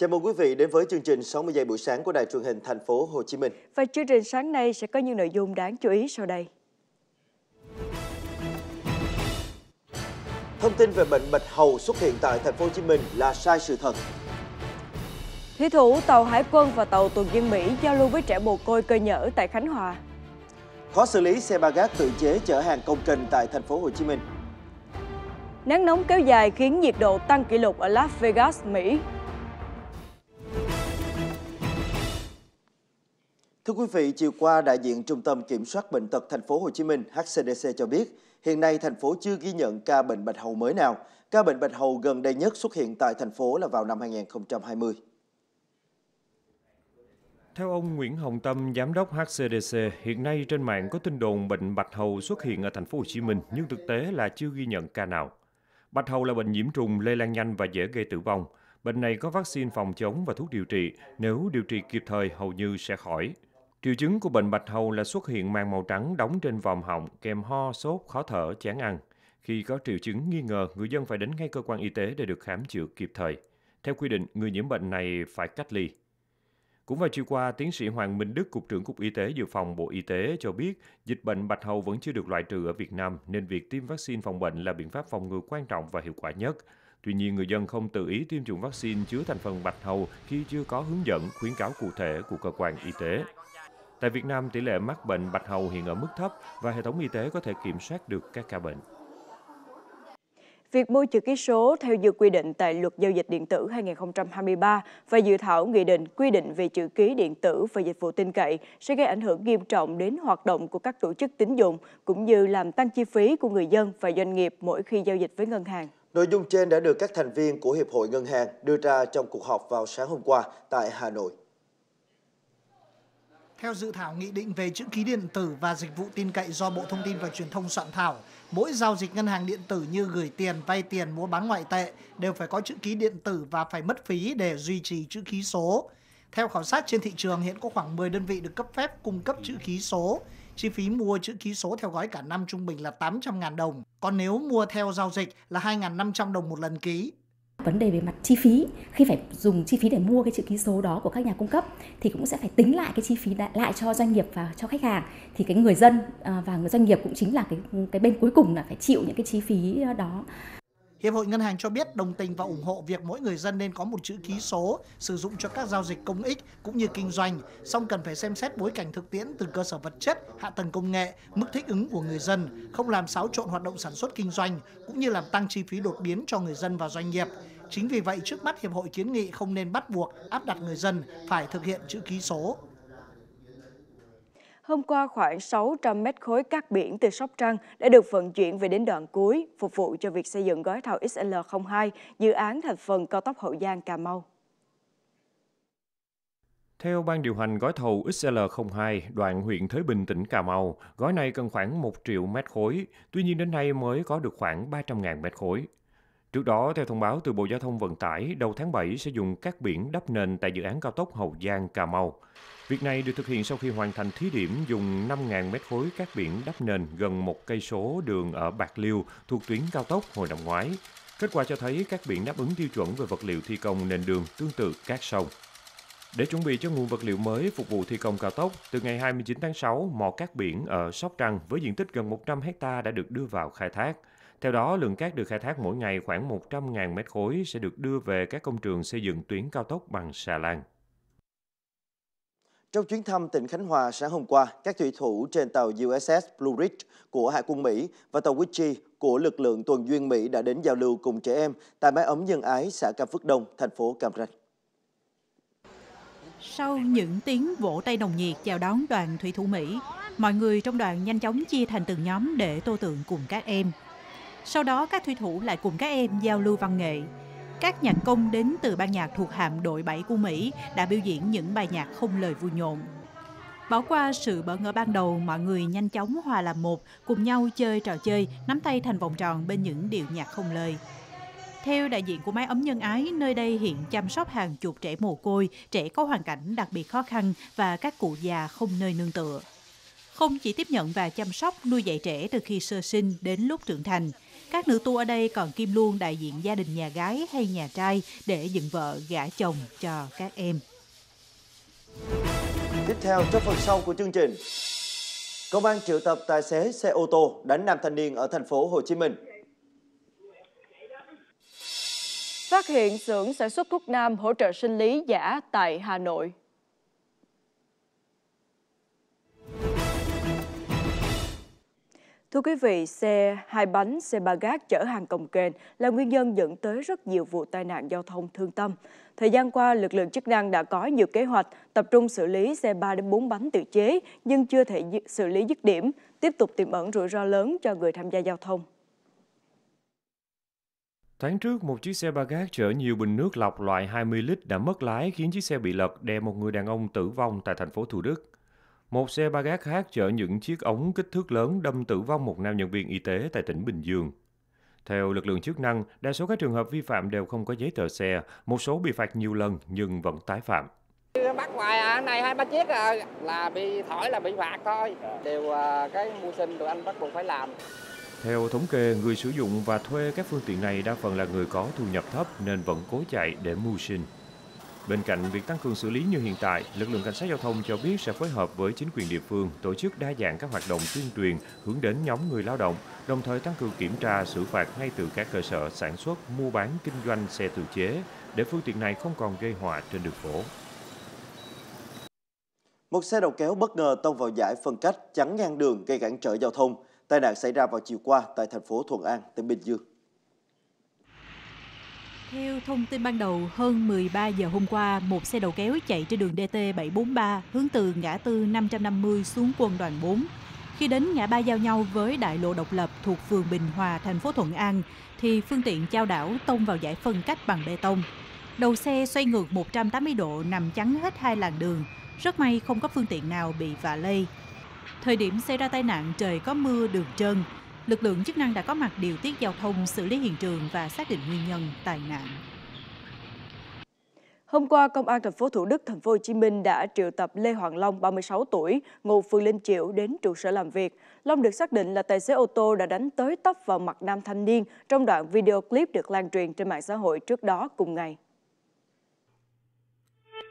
Chào mừng quý vị đến với chương trình 60 giây buổi sáng của Đài truyền hình thành phố Hồ Chí Minh. Và chương trình sáng nay sẽ có những nội dung đáng chú ý sau đây. Thông tin về bệnh bạch hầu xuất hiện tại thành phố Hồ Chí Minh là sai sự thật. Thủy thủ tàu Hải quân và tàu tuần duyên Mỹ giao lưu với trẻ mồ côi cơ nhở tại Khánh Hòa. Khó xử lý xe ba gác tự chế chở hàng công trình tại thành phố Hồ Chí Minh. Nắng nóng kéo dài khiến nhiệt độ tăng kỷ lục ở Las Vegas, Mỹ Thưa quý vị, chiều qua đại diện Trung tâm Kiểm soát bệnh tật thành phố Hồ Chí Minh HCDC cho biết, hiện nay thành phố chưa ghi nhận ca bệnh bạch hầu mới nào. Ca bệnh bạch hầu gần đây nhất xuất hiện tại thành phố là vào năm 2020. Theo ông Nguyễn Hồng Tâm, giám đốc HCDC, hiện nay trên mạng có tin đồn bệnh bạch hầu xuất hiện ở thành phố Hồ Chí Minh, nhưng thực tế là chưa ghi nhận ca nào. Bạch hầu là bệnh nhiễm trùng lây lan nhanh và dễ gây tử vong. Bệnh này có vaccine phòng chống và thuốc điều trị, nếu điều trị kịp thời hầu như sẽ khỏi. Triệu chứng của bệnh bạch hầu là xuất hiện màng màu trắng đóng trên vòm họng, kèm ho, sốt, khó thở, chán ăn. Khi có triệu chứng nghi ngờ, người dân phải đến ngay cơ quan y tế để được khám chữa kịp thời. Theo quy định, người nhiễm bệnh này phải cách ly. Cũng vào chiều qua, tiến sĩ Hoàng Minh Đức, Cục trưởng Cục Y tế Dự phòng Bộ Y tế cho biết dịch bệnh bạch hầu vẫn chưa được loại trừ ở Việt Nam, nên việc tiêm vaccine phòng bệnh là biện pháp phòng ngừa quan trọng và hiệu quả nhất. Tuy nhiên, người dân không tự ý tiêm chủng vaccine chứa thành phần bạch hầu khi chưa có hướng dẫn khuyến cáo cụ thể của cơ quan y tế. Tại Việt Nam, tỷ lệ mắc bệnh bạch hầu hiện ở mức thấp và hệ thống y tế có thể kiểm soát được các ca bệnh. Việc mua chữ ký số theo dự quy định tại Luật Giao dịch Điện tử 2023 và dự thảo nghị định quy định về chữ ký điện tử và dịch vụ tin cậy sẽ gây ảnh hưởng nghiêm trọng đến hoạt động của các tổ chức tín dụng, cũng như làm tăng chi phí của người dân và doanh nghiệp mỗi khi giao dịch với ngân hàng. Nội dung trên đã được các thành viên của Hiệp hội Ngân hàng đưa ra trong cuộc họp vào sáng hôm qua tại Hà Nội. Theo dự thảo nghị định về chữ ký điện tử và dịch vụ tin cậy do Bộ Thông tin và Truyền thông soạn thảo, mỗi giao dịch ngân hàng điện tử như gửi tiền, vay tiền, mua bán ngoại tệ đều phải có chữ ký điện tử và phải mất phí để duy trì chữ ký số. Theo khảo sát trên thị trường, hiện có khoảng 10 đơn vị được cấp phép cung cấp chữ ký số. Chi phí mua chữ ký số theo gói cả năm trung bình là 800.000 đồng, còn nếu mua theo giao dịch là 2.500 đồng một lần ký vấn đề về mặt chi phí khi phải dùng chi phí để mua cái chữ ký số đó của các nhà cung cấp thì cũng sẽ phải tính lại cái chi phí lại cho doanh nghiệp và cho khách hàng thì cái người dân à, và người doanh nghiệp cũng chính là cái cái bên cuối cùng là phải chịu những cái chi phí đó Hiệp hội Ngân hàng cho biết đồng tình và ủng hộ việc mỗi người dân nên có một chữ ký số sử dụng cho các giao dịch công ích cũng như kinh doanh, song cần phải xem xét bối cảnh thực tiễn từ cơ sở vật chất, hạ tầng công nghệ, mức thích ứng của người dân, không làm xáo trộn hoạt động sản xuất kinh doanh cũng như làm tăng chi phí đột biến cho người dân và doanh nghiệp. Chính vì vậy, trước mắt Hiệp hội kiến nghị không nên bắt buộc áp đặt người dân phải thực hiện chữ ký số. Hôm qua, khoảng 600 mét khối cát biển từ Sóc Trăng đã được vận chuyển về đến đoạn cuối, phục vụ cho việc xây dựng gói thầu XL02, dự án thành phần cao tốc Hậu Giang-Cà Mau. Theo ban điều hành gói thầu XL02 đoạn huyện Thới Bình tỉnh Cà Mau, gói này cần khoảng 1 triệu mét khối, tuy nhiên đến nay mới có được khoảng 300.000 mét khối. Trước đó, theo thông báo từ Bộ Giao thông Vận tải, đầu tháng 7 sẽ dùng các biển đắp nền tại dự án cao tốc Hậu Giang Cà Mau. Việc này được thực hiện sau khi hoàn thành thí điểm dùng 5.000 mét khối cát biển đắp nền gần một cây số đường ở Bạc Liêu thuộc tuyến cao tốc hồi năm ngoái. Kết quả cho thấy các biển đáp ứng tiêu chuẩn về vật liệu thi công nền đường tương tự cát sông. Để chuẩn bị cho nguồn vật liệu mới phục vụ thi công cao tốc, từ ngày 29 tháng 6, mỏ cát biển ở Sóc Trăng với diện tích gần 100 ha đã được đưa vào khai thác. Theo đó, lượng cát được khai thác mỗi ngày khoảng 100.000 mét khối sẽ được đưa về các công trường xây dựng tuyến cao tốc bằng xà lan. Trong chuyến thăm tỉnh Khánh Hòa sáng hôm qua, các thủy thủ trên tàu USS Blue Ridge của Hải quân Mỹ và tàu Witchy của lực lượng tuần duyên Mỹ đã đến giao lưu cùng trẻ em tại mái ấm nhân ái xã Cam Phước Đông, thành phố Cam Ranh. Sau những tiếng vỗ tay nồng nhiệt chào đón đoàn thủy thủ Mỹ, mọi người trong đoàn nhanh chóng chia thành từng nhóm để tô tượng cùng các em. Sau đó các thủy thủ lại cùng các em giao lưu văn nghệ, các nhạc công đến từ ban nhạc thuộc hạm đội 7 của Mỹ đã biểu diễn những bài nhạc không lời vui nhộn. Bỏ qua sự bỡ ngỡ ban đầu, mọi người nhanh chóng hòa làm một, cùng nhau chơi trò chơi, nắm tay thành vòng tròn bên những điệu nhạc không lời. Theo đại diện của mái ấm nhân ái, nơi đây hiện chăm sóc hàng chục trẻ mồ côi, trẻ có hoàn cảnh đặc biệt khó khăn và các cụ già không nơi nương tựa. Không chỉ tiếp nhận và chăm sóc nuôi dạy trẻ từ khi sơ sinh đến lúc trưởng thành, các nữ tu ở đây còn kim luôn đại diện gia đình nhà gái hay nhà trai để dựng vợ gả chồng cho các em. Tiếp theo trong phần sau của chương trình, công an triệu tập tài xế xe ô tô đánh nam thanh niên ở thành phố Hồ Chí Minh. Phát hiện xưởng sản xuất thuốc nam hỗ trợ sinh lý giả tại Hà Nội. Thưa quý vị, xe hai bánh, xe ba gác chở hàng cồng kềnh là nguyên nhân dẫn tới rất nhiều vụ tai nạn giao thông thương tâm. Thời gian qua, lực lượng chức năng đã có nhiều kế hoạch tập trung xử lý xe 3 đến 4 bánh tự chế nhưng chưa thể xử lý dứt điểm, tiếp tục tiềm ẩn rủi ro lớn cho người tham gia giao thông. Tháng trước, một chiếc xe ba gác chở nhiều bình nước lọc loại 20 lít đã mất lái khiến chiếc xe bị lật đè một người đàn ông tử vong tại thành phố Thủ Đức. Một xe ba gác khác chở những chiếc ống kích thước lớn đâm tử vong một nam nhân viên y tế tại tỉnh Bình Dương. Theo lực lượng chức năng, đa số các trường hợp vi phạm đều không có giấy tờ xe, một số bị phạt nhiều lần nhưng vẫn tái phạm. Bắt ngoài à, này hai ba chiếc là bị thổi là bị phạt thôi. Đều à, cái mưu sinh tụi anh bắt buộc phải làm. Theo thống kê, người sử dụng và thuê các phương tiện này đa phần là người có thu nhập thấp nên vẫn cố chạy để mưu sinh. Bên cạnh việc tăng cường xử lý như hiện tại, lực lượng cảnh sát giao thông cho biết sẽ phối hợp với chính quyền địa phương tổ chức đa dạng các hoạt động tuyên truyền hướng đến nhóm người lao động, đồng thời tăng cường kiểm tra xử phạt ngay từ các cơ sở sản xuất, mua bán, kinh doanh xe tự chế để phương tiện này không còn gây họa trên đường phố. Một xe đầu kéo bất ngờ tông vào giải phân cách chắn ngang đường gây cản trở giao thông. Tai nạn xảy ra vào chiều qua tại thành phố Thuận An, tỉnh Bình Dương. Theo thông tin ban đầu, hơn 13 giờ hôm qua, một xe đầu kéo chạy trên đường DT743 hướng từ ngã tư 550 xuống quân đoàn 4. Khi đến ngã ba giao nhau với đại lộ độc lập thuộc phường Bình Hòa, thành phố Thuận An, thì phương tiện trao đảo tông vào giải phân cách bằng bê tông. Đầu xe xoay ngược 180 độ nằm chắn hết hai làn đường. Rất may không có phương tiện nào bị vạ lây. Thời điểm xảy ra tai nạn trời có mưa đường trơn, lực lượng chức năng đã có mặt điều tiết giao thông, xử lý hiện trường và xác định nguyên nhân tai nạn. Hôm qua, Công an thành phố Thủ Đức, thành phố Hồ Chí Minh đã triệu tập Lê Hoàng Long, 36 tuổi, ngụ phường Linh Chiểu đến trụ sở làm việc. Long được xác định là tài xế ô tô đã đánh tới tấp vào mặt nam thanh niên trong đoạn video clip được lan truyền trên mạng xã hội trước đó cùng ngày.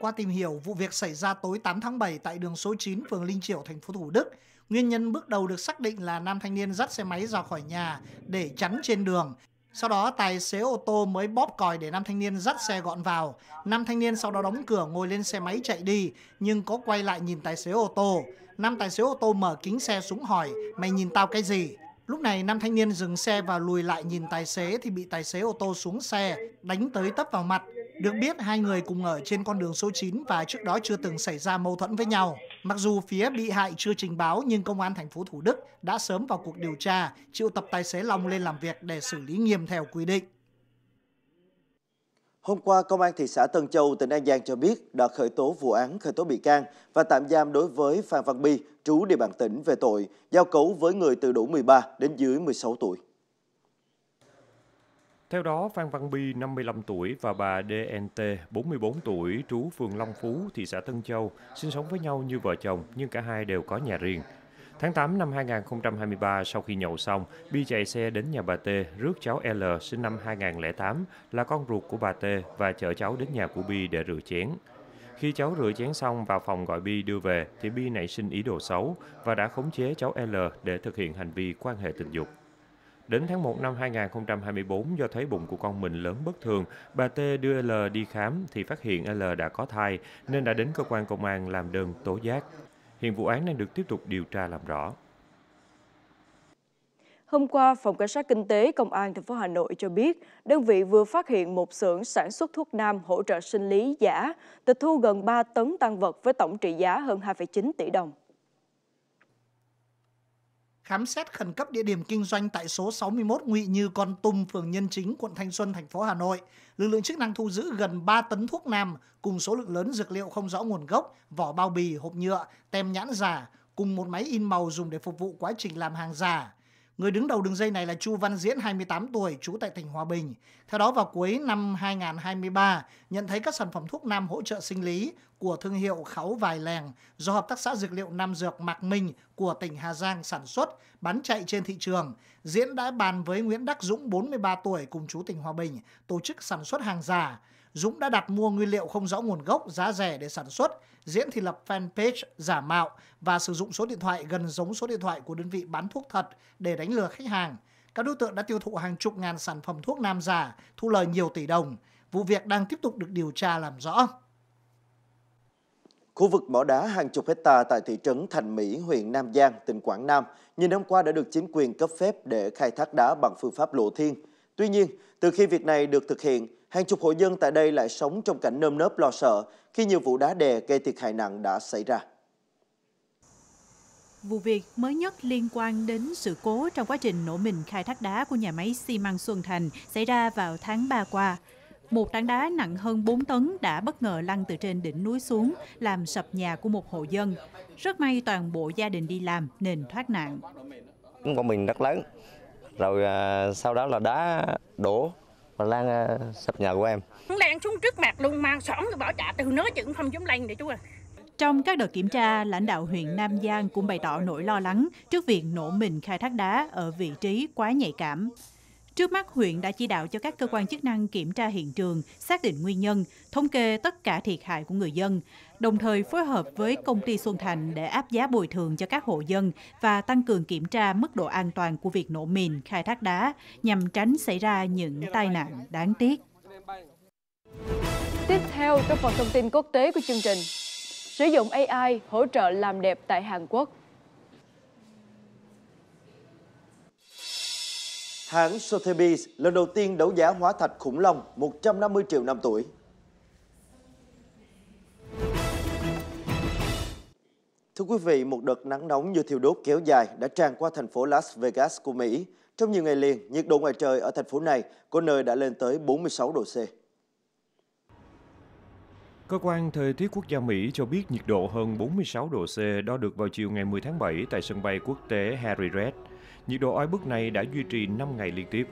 Qua tìm hiểu, vụ việc xảy ra tối 8 tháng 7 tại đường số 9 phường Linh Chiểu, thành phố Thủ Đức. Nguyên nhân bước đầu được xác định là nam thanh niên dắt xe máy ra khỏi nhà để chắn trên đường. Sau đó tài xế ô tô mới bóp còi để nam thanh niên dắt xe gọn vào. Nam thanh niên sau đó đóng cửa ngồi lên xe máy chạy đi nhưng có quay lại nhìn tài xế ô tô. Nam tài xế ô tô mở kính xe xuống hỏi mày nhìn tao cái gì? Lúc này nam thanh niên dừng xe và lùi lại nhìn tài xế thì bị tài xế ô tô xuống xe đánh tới tấp vào mặt. Được biết, hai người cùng ở trên con đường số 9 và trước đó chưa từng xảy ra mâu thuẫn với nhau. Mặc dù phía bị hại chưa trình báo nhưng công an thành phố Thủ Đức đã sớm vào cuộc điều tra, triệu tập tài xế Long lên làm việc để xử lý nghiêm theo quy định. Hôm qua, Công an thị xã Tân Châu, tỉnh An Giang cho biết đã khởi tố vụ án khởi tố bị can và tạm giam đối với Phan Văn Bi, trú địa bàn tỉnh về tội giao cấu với người từ đủ 13 đến dưới 16 tuổi. Theo đó, Phan Văn Bi, 55 tuổi và bà DNT, 44 tuổi, trú phường Long Phú, thị xã Tân Châu, sinh sống với nhau như vợ chồng nhưng cả hai đều có nhà riêng. Tháng 8 năm 2023, sau khi nhậu xong, Bi chạy xe đến nhà bà T, rước cháu L sinh năm 2008 là con ruột của bà T và chở cháu đến nhà của Bi để rửa chén. Khi cháu rửa chén xong vào phòng gọi Bi đưa về thì Bi nảy sinh ý đồ xấu và đã khống chế cháu L để thực hiện hành vi quan hệ tình dục. Đến tháng 1 năm 2024, do thấy bụng của con mình lớn bất thường, bà T đưa L đi khám thì phát hiện L đã có thai nên đã đến cơ quan công an làm đơn tố giác. Hiện vụ án đang được tiếp tục điều tra làm rõ. Hôm qua, Phòng Cảnh sát Kinh tế Công an thành phố Hà Nội cho biết, đơn vị vừa phát hiện một xưởng sản xuất thuốc nam hỗ trợ sinh lý giả, tịch thu gần 3 tấn tăng vật với tổng trị giá hơn 2,9 tỷ đồng khám xét khẩn cấp địa điểm kinh doanh tại số 61 Ngụy Như Con Tum, phường Nhân Chính, quận Thanh Xuân, thành phố Hà Nội. Lực lượng chức năng thu giữ gần 3 tấn thuốc nam cùng số lượng lớn dược liệu không rõ nguồn gốc, vỏ bao bì, hộp nhựa, tem nhãn giả cùng một máy in màu dùng để phục vụ quá trình làm hàng giả. Người đứng đầu đường dây này là Chu Văn Diễn 28 tuổi, trú tại tỉnh Hòa Bình. Theo đó vào cuối năm 2023, nhận thấy các sản phẩm thuốc nam hỗ trợ sinh lý của thương hiệu Kháu Vài Lèng do Hợp tác xã Dược liệu Nam Dược Mạc Minh của tỉnh Hà Giang sản xuất, bán chạy trên thị trường. Diễn đã bàn với Nguyễn Đắc Dũng 43 tuổi cùng chú tỉnh Hòa Bình, tổ chức sản xuất hàng giả. Dũng đã đặt mua nguyên liệu không rõ nguồn gốc, giá rẻ để sản xuất. Diễn thì lập fanpage giả mạo và sử dụng số điện thoại gần giống số điện thoại của đơn vị bán thuốc thật để đánh lừa khách hàng. Các đối tượng đã tiêu thụ hàng chục ngàn sản phẩm thuốc nam giả, thu lời nhiều tỷ đồng. Vụ việc đang tiếp tục được điều tra làm rõ. Khu vực mỏ đá hàng chục hecta tại thị trấn Thành Mỹ, huyện Nam Giang, tỉnh Quảng Nam, nhiều năm qua đã được chính quyền cấp phép để khai thác đá bằng phương pháp lộ thiên. Tuy nhiên, từ khi việc này được thực hiện, hàng chục hộ dân tại đây lại sống trong cảnh nơm nớp lo sợ khi nhiều vụ đá đè gây thiệt hại nặng đã xảy ra. Vụ việc mới nhất liên quan đến sự cố trong quá trình nổ mình khai thác đá của nhà máy xi măng Xuân Thành xảy ra vào tháng 3 qua. Một tảng đá nặng hơn 4 tấn đã bất ngờ lăn từ trên đỉnh núi xuống, làm sập nhà của một hộ dân. Rất may toàn bộ gia đình đi làm nên thoát nạn. Bọn mình rất lớn, rồi à, sau đó là đá đổ mà lan uh, sập nhà của em lan xuống trước mặt luôn mang xỏng rồi bỏ chạy từ nói chuyện không giống lan để chú à trong các đợt kiểm tra, lãnh đạo huyện Nam Giang cũng bày tỏ nỗi lo lắng trước việc nổ mình khai thác đá ở vị trí quá nhạy cảm. Trước mắt, huyện đã chỉ đạo cho các cơ quan chức năng kiểm tra hiện trường, xác định nguyên nhân, thống kê tất cả thiệt hại của người dân, đồng thời phối hợp với công ty Xuân Thành để áp giá bồi thường cho các hộ dân và tăng cường kiểm tra mức độ an toàn của việc nổ mìn, khai thác đá nhằm tránh xảy ra những tai nạn đáng tiếc. Tiếp theo, trong phần thông tin quốc tế của chương trình, sử dụng AI hỗ trợ làm đẹp tại Hàn Quốc Hãng Sotheby's lần đầu tiên đấu giá hóa thạch khủng long 150 triệu năm tuổi. Thưa quý vị, một đợt nắng nóng như thiêu đốt kéo dài đã tràn qua thành phố Las Vegas của Mỹ. Trong nhiều ngày liền, nhiệt độ ngoài trời ở thành phố này có nơi đã lên tới 46 độ C. Cơ quan Thời tiết Quốc gia Mỹ cho biết nhiệt độ hơn 46 độ C đo được vào chiều ngày 10 tháng 7 tại sân bay quốc tế Harry Reid. Nhiệt độ oi bức này đã duy trì 5 ngày liên tiếp.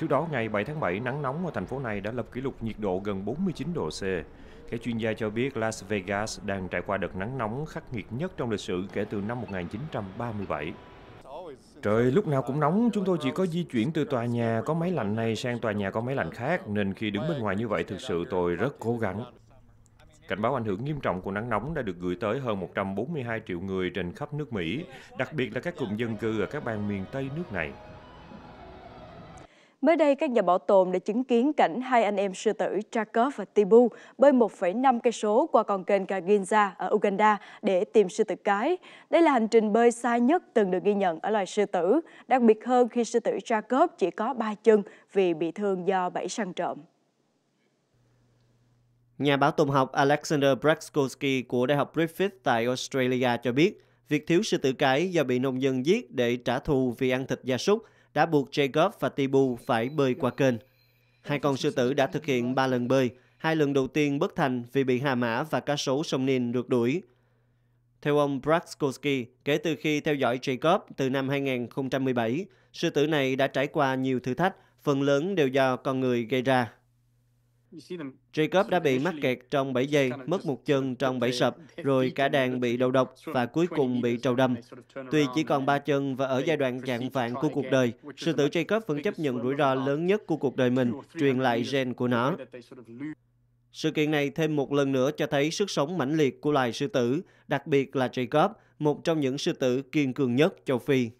Trước đó, ngày 7 tháng 7, nắng nóng ở thành phố này đã lập kỷ lục nhiệt độ gần 49 độ C. Các chuyên gia cho biết Las Vegas đang trải qua đợt nắng nóng khắc nghiệt nhất trong lịch sử kể từ năm 1937. Trời lúc nào cũng nóng, chúng tôi chỉ có di chuyển từ tòa nhà có máy lạnh này sang tòa nhà có máy lạnh khác, nên khi đứng bên ngoài như vậy thực sự tôi rất cố gắng. Cảnh báo ảnh hưởng nghiêm trọng của nắng nóng đã được gửi tới hơn 142 triệu người trên khắp nước Mỹ, đặc biệt là các cụm dân cư ở các bang miền Tây nước này. Mới đây, các nhà bảo tồn đã chứng kiến cảnh hai anh em sư tử Jacob và Tibu bơi 1,5 cây số qua con kênh Kaginza ở Uganda để tìm sư tử cái. Đây là hành trình bơi xa nhất từng được ghi nhận ở loài sư tử, đặc biệt hơn khi sư tử Jacob chỉ có 3 chân vì bị thương do bẫy săn trộm. Nhà bảo tồn học Alexander Braxkowski của Đại học Griffith tại Australia cho biết, việc thiếu sư tử cái do bị nông dân giết để trả thù vì ăn thịt gia súc đã buộc Jacob và Tibu phải bơi qua kênh. Hai con sư tử đã thực hiện ba lần bơi, hai lần đầu tiên bất thành vì bị hà mã và cá sấu sông Nin rượt đuổi. Theo ông Braxkowski, kể từ khi theo dõi Jacob từ năm 2017, sư tử này đã trải qua nhiều thử thách, phần lớn đều do con người gây ra. Jacob đã bị mắc kẹt trong bẫy giây, mất một chân trong bẫy sập, rồi cả đàn bị đầu độc và cuối cùng bị trầu đâm. Tuy chỉ còn ba chân và ở giai đoạn chạng vạn của cuộc đời, sư tử Jacob vẫn chấp nhận rủi ro lớn nhất của cuộc đời mình, truyền lại gen của nó. Sự kiện này thêm một lần nữa cho thấy sức sống mãnh liệt của loài sư tử, đặc biệt là Jacob, một trong những sư tử kiên cường nhất châu Phi.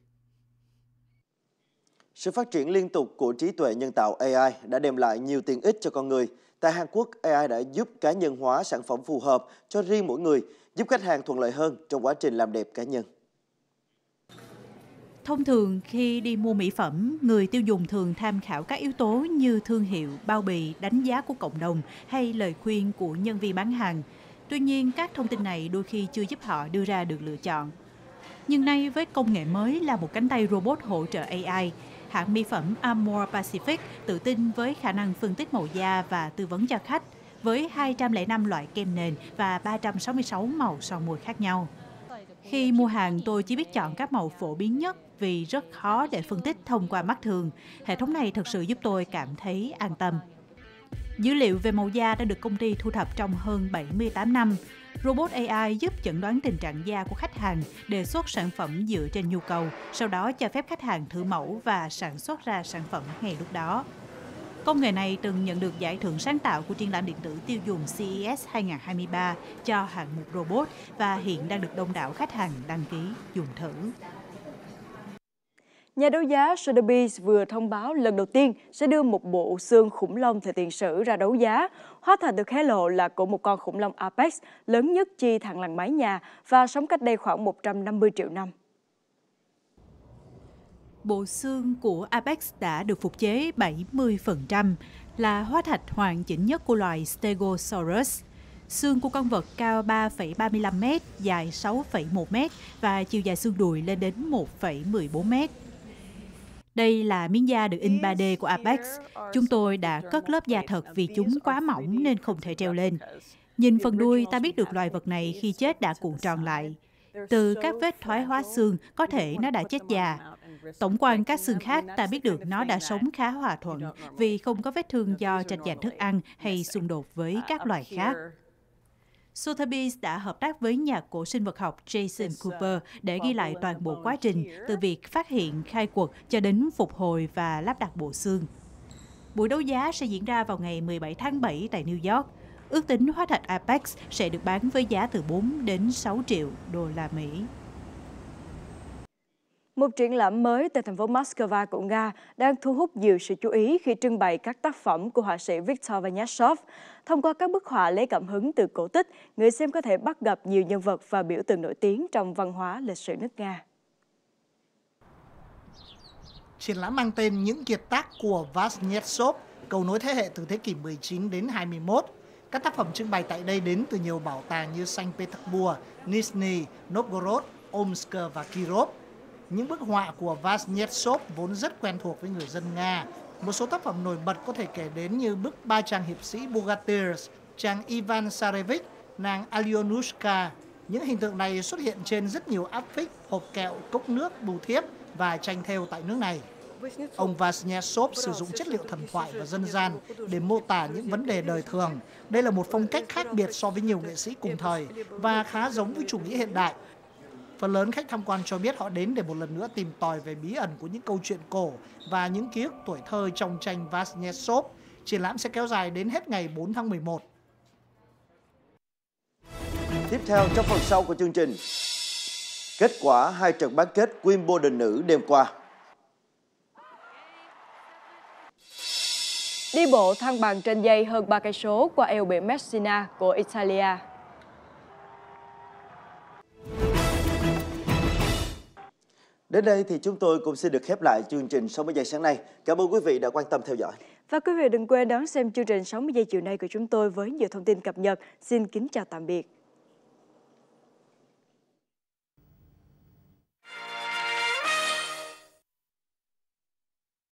Sự phát triển liên tục của trí tuệ nhân tạo AI đã đem lại nhiều tiện ích cho con người. Tại Hàn Quốc, AI đã giúp cá nhân hóa sản phẩm phù hợp cho riêng mỗi người, giúp khách hàng thuận lợi hơn trong quá trình làm đẹp cá nhân. Thông thường khi đi mua mỹ phẩm, người tiêu dùng thường tham khảo các yếu tố như thương hiệu, bao bì, đánh giá của cộng đồng hay lời khuyên của nhân viên bán hàng. Tuy nhiên, các thông tin này đôi khi chưa giúp họ đưa ra được lựa chọn. Nhưng nay với công nghệ mới là một cánh tay robot hỗ trợ AI, hãng mỹ phẩm Amore Pacific tự tin với khả năng phân tích màu da và tư vấn cho khách với 205 loại kem nền và 366 màu son môi khác nhau. Khi mua hàng, tôi chỉ biết chọn các màu phổ biến nhất vì rất khó để phân tích thông qua mắt thường. Hệ thống này thực sự giúp tôi cảm thấy an tâm. Dữ liệu về màu da đã được công ty thu thập trong hơn 78 năm. Robot AI giúp chẩn đoán tình trạng da của khách hàng, đề xuất sản phẩm dựa trên nhu cầu, sau đó cho phép khách hàng thử mẫu và sản xuất ra sản phẩm ngay lúc đó. Công nghệ này từng nhận được giải thưởng sáng tạo của triển lãm điện tử tiêu dùng CES 2023 cho hạng mục robot và hiện đang được đông đảo khách hàng đăng ký dùng thử. Nhà đấu giá Sotheby's vừa thông báo lần đầu tiên sẽ đưa một bộ xương khủng long thời tiền sử ra đấu giá. Hóa thành được hé lộ là của một con khủng long Apex lớn nhất chi thẳng lằn mái nhà và sống cách đây khoảng 150 triệu năm. Bộ xương của Apex đã được phục chế 70%, là hóa thạch hoàn chỉnh nhất của loài Stegosaurus. Xương của con vật cao 3,35m, dài 6,1m và chiều dài xương đùi lên đến 1,14m. Đây là miếng da được in 3D của Apex. Chúng tôi đã cất lớp da thật vì chúng quá mỏng nên không thể treo lên. Nhìn phần đuôi, ta biết được loài vật này khi chết đã cuộn tròn lại. Từ các vết thoái hóa xương, có thể nó đã chết già. Tổng quan các xương khác, ta biết được nó đã sống khá hòa thuận vì không có vết thương do tranh giành thức ăn hay xung đột với các loài khác. Sotheby's đã hợp tác với nhà cổ sinh vật học Jason uh, Cooper để ghi lại toàn bộ quá trình từ việc phát hiện, khai quật cho đến phục hồi và lắp đặt bộ xương. Buổi đấu giá sẽ diễn ra vào ngày 17 tháng 7 tại New York. Ước tính hóa thạch Apex sẽ được bán với giá từ 4 đến 6 triệu đô la Mỹ. Một triển lãm mới tại thành phố Moscow của Nga đang thu hút nhiều sự chú ý khi trưng bày các tác phẩm của họa sĩ Viktor Vanyashov. Thông qua các bức họa lấy cảm hứng từ cổ tích, người xem có thể bắt gặp nhiều nhân vật và biểu tượng nổi tiếng trong văn hóa lịch sử nước Nga. Triển lãm mang tên Những kiệt tác của Vazhnyetsov, cầu nối thế hệ từ thế kỷ 19 đến 21, các tác phẩm trưng bày tại đây đến từ nhiều bảo tàng như Saint Petersburg, Nizhny, Novgorod, Omsk và Kirov. Những bức họa của Vasnetsov vốn rất quen thuộc với người dân Nga. Một số tác phẩm nổi bật có thể kể đến như bức ba chàng hiệp sĩ Bogatirs, chàng Ivan Sarevich, nàng Alionushka. Những hình tượng này xuất hiện trên rất nhiều áp phích, hộp kẹo, cốc nước, bưu thiếp và tranh theo tại nước này. Ông Vasnetsov sử dụng chất liệu thần thoại và dân gian để mô tả những vấn đề đời thường. Đây là một phong cách khác biệt so với nhiều nghệ sĩ cùng thời và khá giống với chủ nghĩa hiện đại Phần lớn khách tham quan cho biết họ đến để một lần nữa tìm tòi về bí ẩn của những câu chuyện cổ và những ký ức tuổi thơ trong tranh Vasnetsov. Triển lãm sẽ kéo dài đến hết ngày 4 tháng 11. Tiếp theo trong phần sau của chương trình, kết quả hai trận bán kết Wimbledon nữ đêm qua. Đi bộ thăng bằng trên dây hơn 3 cây số qua eo biển Messina của Italia. Đến đây thì chúng tôi cũng xin được khép lại chương trình 60 giây sáng nay. Cảm ơn quý vị đã quan tâm theo dõi. Và quý vị đừng quên đón xem chương trình 60 giây chiều nay của chúng tôi với nhiều thông tin cập nhật. Xin kính chào tạm biệt.